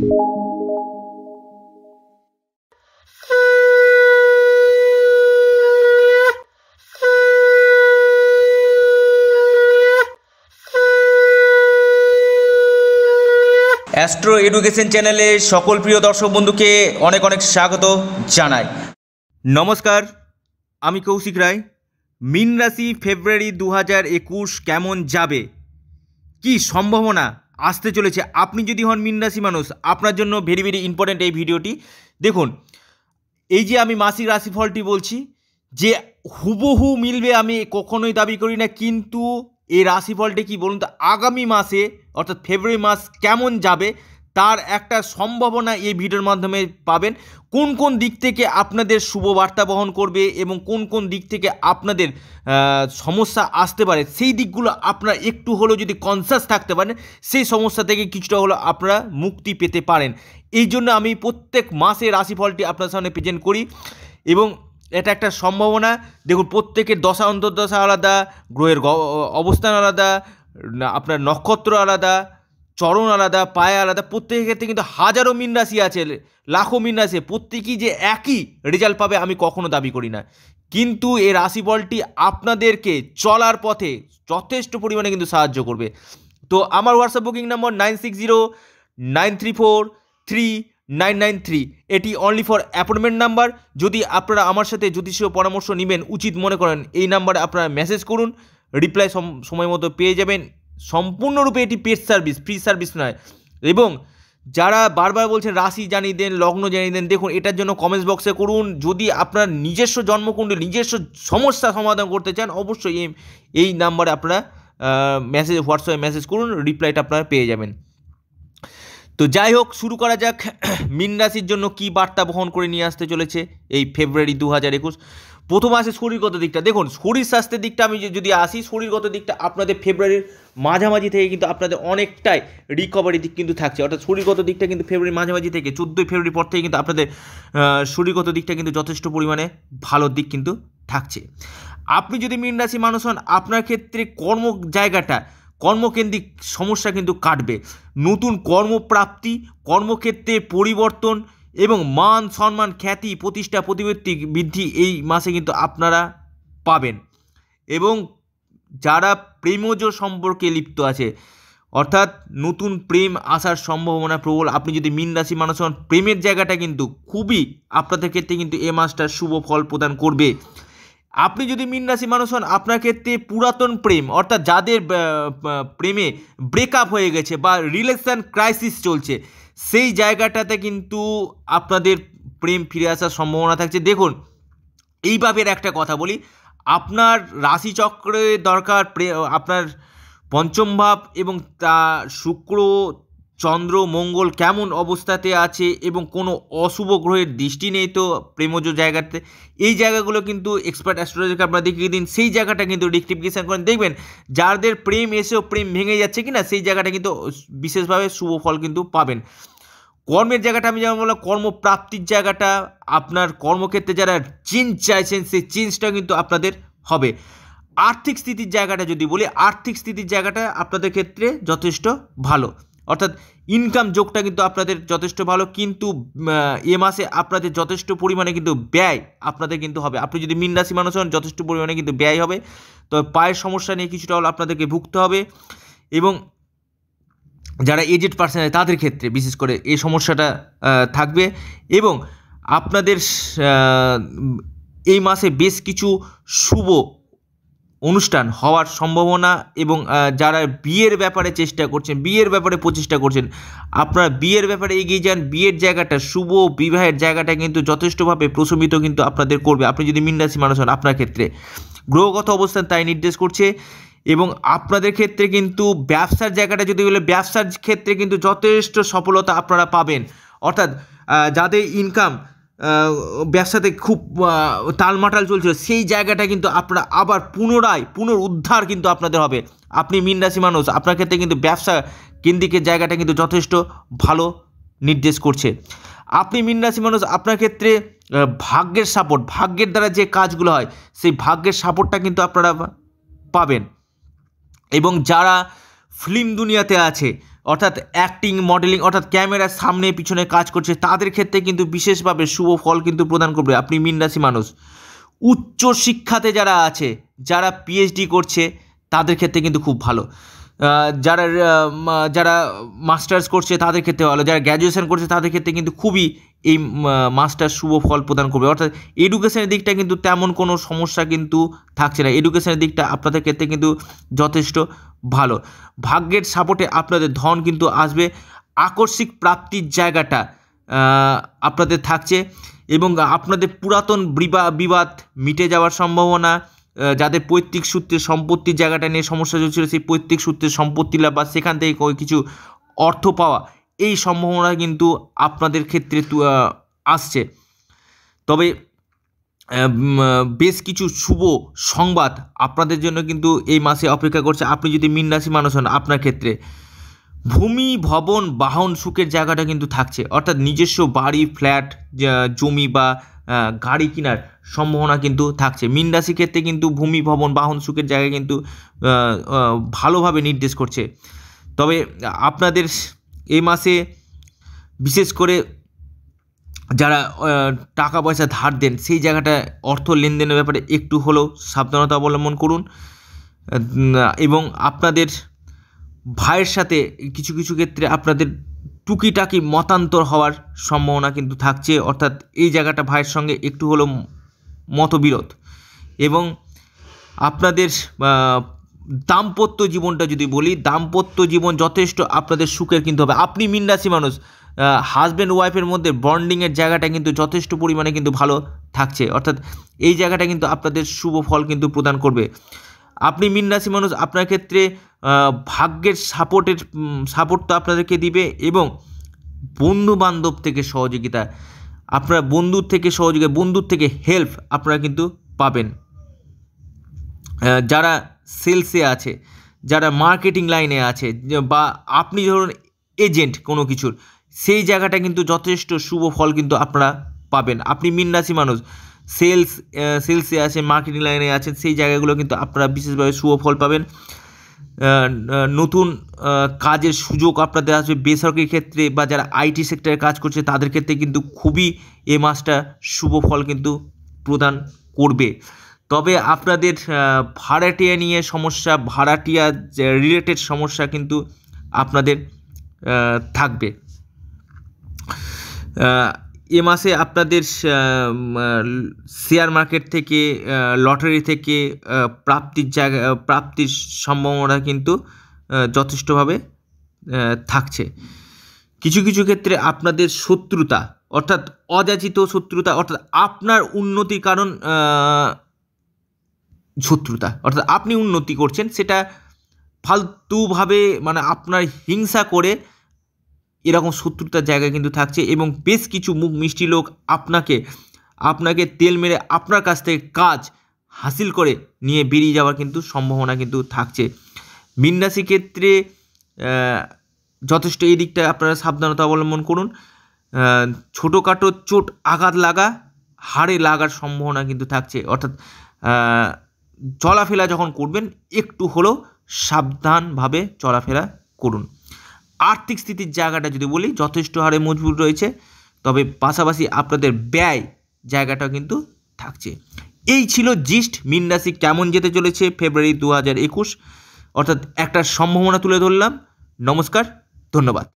astro education চ্যানেলে সকল প্রিয় দর্শক বন্ধুকে অনেক অনেক স্বাগত জানাই নমস্কার আমি কৌশিক রায় মিন রাশি ফেব্রুয়ারি দু হাজার একুশ কেমন যাবে কি সম্ভাবনা আসতে চলেছে আপনি যদি হন মিনরাশি মানুষ আপনার জন্য ভেরি ভেরি ইম্পর্ট্যান্ট এই ভিডিওটি দেখুন এই যে আমি মাসিক রাশিফলটি বলছি যে হুবহু মিলবে আমি কখনোই দাবি করি না কিন্তু এই রাশিফলটি কি বলুন তো আগামী মাসে অর্থাৎ ফেব্রুয়ারি মাস কেমন যাবে তার একটা সম্ভাবনা এই ভিডিওর মাধ্যমে পাবেন কোন কোন দিক থেকে আপনাদের শুভ বার্তা বহন করবে এবং কোন কোন দিক থেকে আপনাদের সমস্যা আসতে পারে সেই দিকগুলো আপনারা একটু হলেও যদি কনসাস থাকতে পারেন সেই সমস্যা থেকে কিছুটা হলেও আপনারা মুক্তি পেতে পারেন এই জন্য আমি প্রত্যেক মাসে রাশিফলটি আপনার সামনে প্রেজেন্ট করি এবং এটা একটা সম্ভাবনা দেখুন প্রত্যেকের দশা অন্তর্দশা আলাদা গ্রহের অবস্থান আলাদা আপনার নক্ষত্র আলাদা চরণ আলাদা পায়ে আলাদা প্রত্যেকের ক্ষেত্রে কিন্তু হাজারো মিন রাশি আছে লাখো মিন রাশি প্রত্যেকেই যে একই রেজাল্ট পাবে আমি কখনো দাবি করি না কিন্তু এই রাশিফলটি আপনাদেরকে চলার পথে যথেষ্ট পরিমাণে কিন্তু সাহায্য করবে তো আমার WhatsApp booking number nine six zero nine three four three nine nine three এটি অনলি ফর অ্যাপয়েন্টমেন্ট নাম্বার যদি আপনারা আমার সাথে জ্যোতিষীয় পরামর্শ নেবেন উচিত মনে করেন এই নাম্বারে আপনারা মেসেজ করুন রিপ্লাই সময় মতো পেয়ে যাবেন সম্পূর্ণরূপে এটি পেড সার্ভিস ফ্রি সার্ভিস নয় এবং যারা বারবার বলছেন রাশি জানিয়ে দেন লগ্ন জানিয়ে দেন দেখুন এটার জন্য কমেন্টস বক্সে করুন যদি আপনার নিজস্ব জন্মকুণ্ডে নিজস্ব সমস্যা সমাধান করতে চান অবশ্যই এই এই নাম্বারে আপনারা মেসেজ হোয়াটসঅ্যাপে মেসেজ করুন রিপ্লাইটা আপনারা পেয়ে যাবেন তো যাই হোক শুরু করা যাক মিন রাশির জন্য কী বার্তা বহন করে নিয়ে আসতে চলেছে এই ফেব্রুয়ারি দু হাজার একুশ প্রথম আসে শরীরগত দিকটা দেখুন শরীর স্বাস্থ্যের দিকটা আমি যদি আসি শরীরগত দিকটা আপনাদের ফেব্রুয়ারির মাঝামাঝি থেকে কিন্তু আপনাদের অনেকটাই রিকভারি দিক কিন্তু থাকছে অর্থাৎ শরীরগত দিকটা কিন্তু ফেব্রুয়ারির মাঝামাঝি থেকে চোদ্দোই ফেব্রুয়ারি পর থেকে কিন্তু আপনাদের শরীরগত দিকটা কিন্তু যথেষ্ট পরিমাণে ভালো দিক কিন্তু থাকছে আপনি যদি মীন রাশি মানুষ হন আপনার ক্ষেত্রে কর্ম জায়গাটা কর্মকেন্দ্রিক সমস্যা কিন্তু কাটবে নতুন কর্মপ্রাপ্তি কর্মক্ষেত্রে পরিবর্তন এবং মান সম্মান খ্যাতি প্রতিষ্ঠা প্রতিপত্তি বৃদ্ধি এই মাসে কিন্তু আপনারা পাবেন এবং যারা প্রেমজ সম্পর্কে লিপ্ত আছে অর্থাৎ নতুন প্রেম আসার সম্ভাবনা প্রবল আপনি যদি মীন রাশি মানুষ হন প্রেমের জায়গাটা কিন্তু খুবই আপনাদের ক্ষেত্রে কিন্তু এ মাসটা শুভ ফল প্রদান করবে আপনি যদি মীন রাশি মানুষ হন আপনার ক্ষেত্রে পুরাতন প্রেম অর্থাৎ যাদের প্রেমে ব্রেকআপ হয়ে গেছে বা রিলেশান ক্রাইসিস চলছে সেই জায়গাটাতে কিন্তু আপনাদের প্রেম ফিরে আসার সম্ভাবনা থাকছে দেখুন এইভাবে একটা কথা বলি আপনার রাশিচক্রের দরকার আপনার পঞ্চম ভাব এবং তা শুক্র চন্দ্র মঙ্গল কেমন অবস্থাতে আছে এবং কোনো অশুভ গ্রহের দৃষ্টি নেই তো প্রেমজ জায়গাতে এই জায়গাগুলো কিন্তু এক্সপার্ট অ্যাস্ট্রোলজিকে আপনারা দেখিয়ে দিন সেই জায়গাটা কিন্তু রেক্টিফিকেশান করেন দেখবেন যাদের প্রেম এসেও প্রেম ভেঙে যাচ্ছে কি না সেই জায়গাটা কিন্তু বিশেষভাবে শুভ ফল কিন্তু পাবেন কর্মের জায়গাটা আমি যেমন বললাম কর্মপ্রাপ্তির জায়গাটা আপনার কর্মক্ষেত্রে যারা চেঞ্জ চাইছেন সেই চেঞ্জটা কিন্তু আপনাদের হবে আর্থিক স্থিতির জায়গাটা যদি বলি আর্থিক স্থিতির জায়গাটা আপনাদের ক্ষেত্রে যথেষ্ট ভালো অর্থাৎ ইনকাম যোগটা কিন্তু আপনাদের যথেষ্ট ভালো কিন্তু এ মাসে আপনাদের যথেষ্ট পরিমাণে কিন্তু ব্যয় আপনাদের কিন্তু হবে আপনি যদি মিন রাশি মানুষ হন যথেষ্ট পরিমাণে কিন্তু ব্যয় হবে তবে পায়ের সমস্যা নিয়ে কিছুটা হলে আপনাদেরকে ভুগতে হবে এবং যারা এজেড পার্সন তাদের ক্ষেত্রে বিশেষ করে এই সমস্যাটা থাকবে এবং আপনাদের এই মাসে বেশ কিছু শুভ অনুষ্ঠান হওয়ার সম্ভাবনা এবং যারা বিয়ের ব্যাপারে চেষ্টা করছেন বিয়ের ব্যাপারে প্রচেষ্টা করছেন আপনারা বিয়ের ব্যাপারে এগিয়ে যান বিয়ের জায়গাটা শুভ বিবাহের জায়গাটা কিন্তু যথেষ্টভাবে প্রশমিত কিন্তু আপনাদের করবে আপনি যদি মিন্ডাসি মানুষ হন আপনার ক্ষেত্রে গ্রহগত অবস্থান তাই নির্দেশ করছে এবং আপনাদের ক্ষেত্রে কিন্তু ব্যবসার জায়গাটা যদি বলে ব্যবসার ক্ষেত্রে কিন্তু যথেষ্ট সফলতা আপনারা পাবেন অর্থাৎ যাদের ইনকাম ব্যবসাতে খুব তালমাটাল চলছিল সেই জায়গাটা কিন্তু আপনারা আবার পুনরায় পুনরুদ্ধার কিন্তু আপনাদের হবে আপনি মিন রাশি মানুষ আপনার ক্ষেত্রে কিন্তু ব্যবসা কেন্দ্রিকের জায়গাটা কিন্তু যথেষ্ট ভালো নির্দেশ করছে আপনি মিন রাশি মানুষ আপনার ক্ষেত্রে ভাগ্যের সাপোর্ট ভাগ্যের দ্বারা যে কাজগুলো হয় সেই ভাগ্যের সাপোর্টটা কিন্তু আপনারা পাবেন এবং যারা ফিল্ম দুনিয়াতে আছে অর্থাৎ অ্যাক্টিং মডেলিং অর্থাৎ ক্যামেরার সামনে পিছনে কাজ করছে তাদের ক্ষেত্রে কিন্তু বিশেষভাবে শুভ ফল কিন্তু প্রদান করবে আপনি মিন রাশি মানুষ উচ্চ শিক্ষাতে যারা আছে যারা পিএইচডি করছে তাদের ক্ষেত্রে কিন্তু খুব ভালো যারা যারা মাস্টার্স করছে তাদের ক্ষেত্রে ভালো যারা গ্র্যাজুয়েশান করছে তাদের ক্ষেত্রে কিন্তু খুবই এই মাস্টার্স শুভ ফল প্রদান করবে অর্থাৎ এডুকেশনের দিকটা কিন্তু তেমন কোনো সমস্যা কিন্তু থাকছে না এডুকেশনের দিকটা আপনাদের ক্ষেত্রে কিন্তু যথেষ্ট ভালো ভাগ্যের সাপোর্টে আপনাদের ধন কিন্তু আসবে আকস্মিক প্রাপ্তির জায়গাটা আপনাদের থাকছে এবং আপনাদের পুরাতন বিবাদ মিটে যাওয়ার সম্ভাবনা যাদের পৈতৃক সূত্রের সম্পত্তির জায়গাটা নিয়ে সমস্যা চলছিল সেই পৈতৃক সূত্রের সম্পত্তি লাভ বা সেখান থেকে কিছু অর্থ পাওয়া এই সম্ভাবনা কিন্তু আপনাদের ক্ষেত্রে আসছে তবে বেশ কিছু শুভ সংবাদ আপনাদের জন্য কিন্তু এই মাসে অপেক্ষা করছে আপনি যদি মিন রাশি মানুষ হন আপনার ক্ষেত্রে ভূমি ভবন বাহন সুখের জায়গাটা কিন্তু থাকছে অর্থাৎ নিজস্ব বাড়ি ফ্ল্যাট জমি বা গাড়ি কেনার সম্ভাবনা কিন্তু থাকছে মিন রাশির ক্ষেত্রে কিন্তু ভূমি ভবন বাহন সুখের জায়গায় কিন্তু ভালোভাবে নির্দেশ করছে তবে আপনাদের এই মাসে বিশেষ করে যারা টাকা পয়সা ধার দেন সেই জায়গাটা অর্থ লেনদেনের ব্যাপারে একটু হলেও সাবধানতা অবলম্বন করুন এবং আপনাদের ভাইয়ের সাথে কিছু কিছু ক্ষেত্রে আপনাদের টুকিটাকি মতান্তর হওয়ার সম্ভাবনা কিন্তু থাকছে অর্থাৎ এই জায়গাটা ভাইয়ের সঙ্গে একটু হলেও মতবিরোধ এবং আপনাদের দাম্পত্য জীবনটা যদি বলি দাম্পত্য জীবন যথেষ্ট আপনাদের সুখের কিন্তু হবে আপনি মিন মানুষ হাজব্যান্ড ওয়াইফের মধ্যে বন্ডিংয়ের জায়গাটা কিন্তু যথেষ্ট পরিমাণে কিন্তু ভালো থাকছে অর্থাৎ এই জায়গাটা কিন্তু আপনাদের শুভ ফল কিন্তু প্রদান করবে আপনি মিন মানুষ আপনার ক্ষেত্রে ভাগ্যের সাপোর্টের সাপোর্ট তো আপনাদেরকে দিবে এবং বন্ধু বান্ধব থেকে সহযোগিতা আপনারা বন্ধুর থেকে সহযোগে বন্ধুর থেকে হেল্প আপনারা কিন্তু পাবেন যারা সেলসে আছে যারা মার্কেটিং লাইনে আছে বা আপনি ধরুন এজেন্ট কোনো কিছুর সেই জায়গাটা কিন্তু যথেষ্ট শুভ ফল কিন্তু আপনারা পাবেন আপনি মিন্নাসি মানুষ সেলস সেলসে আছে মার্কেটিং লাইনে আছেন সেই জায়গাগুলো কিন্তু আপনারা বিশেষভাবে শুভ ফল পাবেন নতুন কাজের সুযোগ আপনাদের আসবে বেসরকারি ক্ষেত্রে বা যারা আইটি সেক্টরে কাজ করছে তাদের ক্ষেত্রে কিন্তু খুবই এ মাসটা শুভ ফল কিন্তু প্রদান করবে তবে আপনাদের ভাড়াটিয়া নিয়ে সমস্যা ভাড়াটিয়া রিলেটেড সমস্যা কিন্তু আপনাদের থাকবে এ মাসে আপনাদের শেয়ার মার্কেট থেকে লটারি থেকে প্রাপ্তির জায়গা প্রাপ্তির সম্ভাবনা কিন্তু যথেষ্টভাবে থাকছে কিছু কিছু ক্ষেত্রে আপনাদের শত্রুতা অর্থাৎ অযাচিত শত্রুতা অর্থাৎ আপনার উন্নতির কারণ শত্রুতা অর্থাৎ আপনি উন্নতি করছেন সেটা ফালতুভাবে মানে আপনার হিংসা করে এরকম শত্রুতার জায়গা কিন্তু থাকছে এবং বেশ কিছু মুখ মিষ্টি লোক আপনাকে আপনাকে তেল মেরে আপনার কাছ থেকে কাজ হাসিল করে নিয়ে বেরিয়ে যাওয়ার কিন্তু সম্ভাবনা কিন্তু থাকছে মীন ক্ষেত্রে যথেষ্ট এই দিকটা আপনারা সাবধানতা অবলম্বন করুন ছোটোখাটো চোট আঘাত লাগা হাড়ে লাগার সম্ভাবনা কিন্তু থাকছে অর্থাৎ চলাফেরা যখন করবেন একটু হলেও সাবধানভাবে চলাফেরা করুন আর্থিক স্থিতির জায়গাটা যদি বলি যথেষ্ট হারে মজবুত রয়েছে তবে পাশাপাশি আপনাদের ব্যয় জায়গাটাও কিন্তু থাকছে এই ছিল জিস্ট মিন রাশি কেমন যেতে চলেছে ফেব্রুয়ারি দু হাজার একুশ অর্থাৎ একটা সম্ভাবনা তুলে ধরলাম নমস্কার ধন্যবাদ